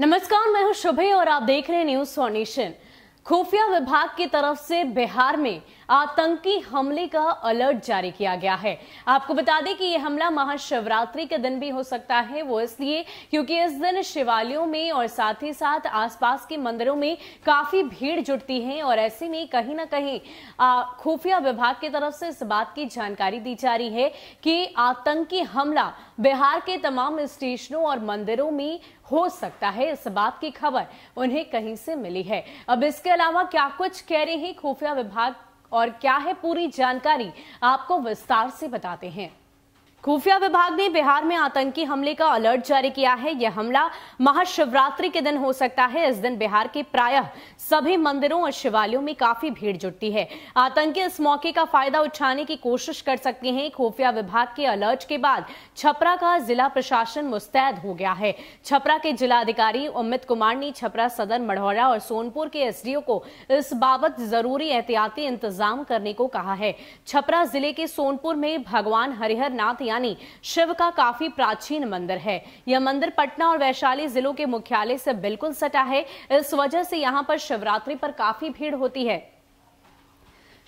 नमस्कार मैं हूं शुभे और आप देख रहे हैं न्यूज फॉर्नेशन खुफिया विभाग की तरफ से बिहार में आतंकी हमले का अलर्ट जारी किया गया है आपको बता दें कि यह हमला महाशिवरात्रि के दिन भी हो सकता है वो इसलिए क्योंकि इस दिन शिवालयों में और साथ ही साथ आसपास के मंदिरों में काफी भीड़ जुटती है और ऐसे में कहीं ना कहीं खुफिया विभाग की तरफ से इस बात की जानकारी दी जा रही है कि आतंकी हमला बिहार के तमाम स्टेशनों और मंदिरों में हो सकता है इस बात की खबर उन्हें कहीं से मिली है अब इसके अलावा क्या कुछ कह रहे हैं खुफिया विभाग और क्या है पूरी जानकारी आपको विस्तार से बताते हैं खुफिया विभाग ने बिहार में आतंकी हमले का अलर्ट जारी किया है यह हमला महाशिवरात्रि के दिन हो सकता है इस दिन बिहार के प्रायः सभी मंदिरों और शिवालयों में काफी भीड़ जुटती है आतंकी इस मौके का फायदा उठाने की कोशिश कर सकते हैं खुफिया विभाग के अलर्ट के बाद छपरा का जिला प्रशासन मुस्तैद हो गया है छपरा के जिलाधिकारी अमित कुमार ने छपरा सदर मढ़ौरा और सोनपुर के एसडीओ को इस बाबत जरूरी एहतियाती इंतजाम करने को कहा है छपरा जिले के सोनपुर में भगवान हरिहर नाथ यानी शिव का काफी प्राचीन मंदिर है यह मंदिर पटना और वैशाली जिलों के मुख्यालय से बिल्कुल सटा है इस वजह से यहाँ पर शिवरात्रि पर काफी भीड़ होती है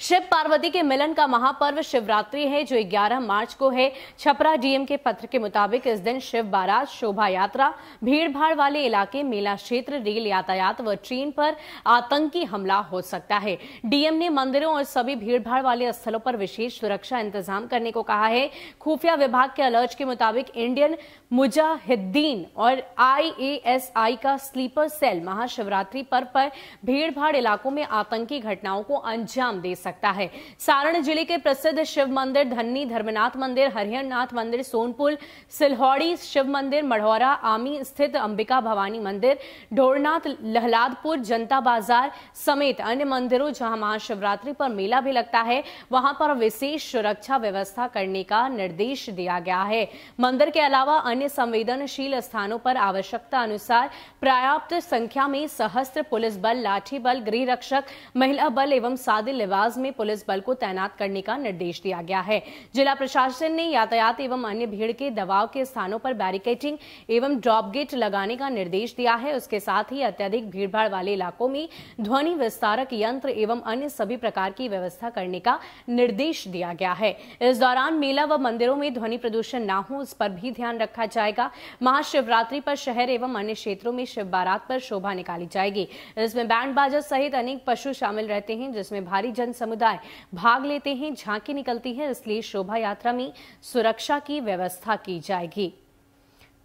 शिव पार्वती के मिलन का महापर्व शिवरात्रि है जो 11 मार्च को है छपरा डीएम के पत्र के मुताबिक इस दिन शिव बारात शोभा यात्रा भीड़ भाड़ वाले इलाके मेला क्षेत्र रेल यातायात व ट्रेन पर आतंकी हमला हो सकता है डीएम ने मंदिरों और सभी भीड़ भाड़ वाले स्थलों पर विशेष सुरक्षा इंतजाम करने को कहा है खुफिया विभाग के अलर्ट के मुताबिक इंडियन मुजाहिद्दीन और आई का स्लीपर सेल महाशिवरात्रि पर्व पर भीड़ इलाकों में आतंकी घटनाओं को अंजाम दे सकता सकता है सारण जिले के प्रसिद्ध शिव मंदिर धन्नी धर्मनाथ मंदिर हरिहरनाथ मंदिर सोनपुर सिलहौड़ी शिव मंदिर मढ़ौरा आमी स्थित अंबिका भवानी मंदिर ढोरनाथ लहलादपुर जनता बाजार समेत अन्य मंदिरों जहां महाशिवरात्रि पर मेला भी लगता है वहां पर विशेष सुरक्षा व्यवस्था करने का निर्देश दिया गया है मंदिर के अलावा अन्य संवेदनशील स्थानों पर आवश्यकता अनुसार पर्याप्त संख्या में सहस्त्र पुलिस बल लाठी बल गृह रक्षक महिला बल एवं सादे लिबास में पुलिस बल को तैनात करने का निर्देश दिया गया है जिला प्रशासन ने यातायात एवं अन्य भीड़ के दबाव के स्थानों पर बैरिकेटिंग एवं ड्रॉप गेट लगाने का निर्देश दिया है उसके साथ ही अत्यधिक भीड़भाड़ वाले इलाकों में ध्वनि विस्तारक यंत्र एवं अन्य सभी प्रकार की व्यवस्था करने का निर्देश दिया गया है इस दौरान मेला व मंदिरों में ध्वनि प्रदूषण न हो उस पर भी ध्यान रखा जाएगा महाशिवरात्रि पर शहर एवं अन्य क्षेत्रों में शिव बारात पर शोभा निकाली जाएगी इसमें बैंड बाजा सहित अनेक पशु शामिल रहते हैं जिसमें भारी जन समुदाय भाग लेते हैं झांकी निकलती है इसलिए शोभा यात्रा में सुरक्षा की व्यवस्था की जाएगी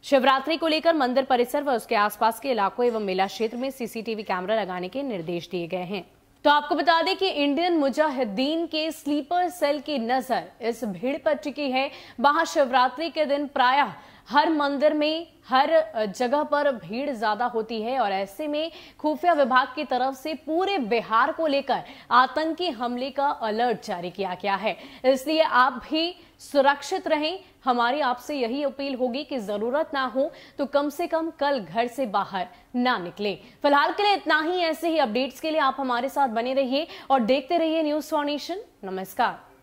शिवरात्रि को लेकर मंदिर परिसर व उसके आसपास के इलाकों एवं मेला क्षेत्र में सीसीटीवी कैमरा लगाने के निर्देश दिए गए हैं तो आपको बता दें कि इंडियन मुजाहिदीन के स्लीपर सेल की नजर इस भीड़ पर टिकी है वहां शिवरात्रि के दिन प्रायः हर मंदिर में हर जगह पर भीड़ ज्यादा होती है और ऐसे में खुफिया विभाग की तरफ से पूरे बिहार को लेकर आतंकी हमले का अलर्ट जारी किया गया है इसलिए आप भी सुरक्षित रहें हमारी आपसे यही अपील होगी कि जरूरत ना हो तो कम से कम कल घर से बाहर ना निकले फिलहाल के लिए इतना ही ऐसे ही अपडेट्स के लिए आप हमारे साथ बने रहिए और देखते रहिए न्यूज फॉर नमस्कार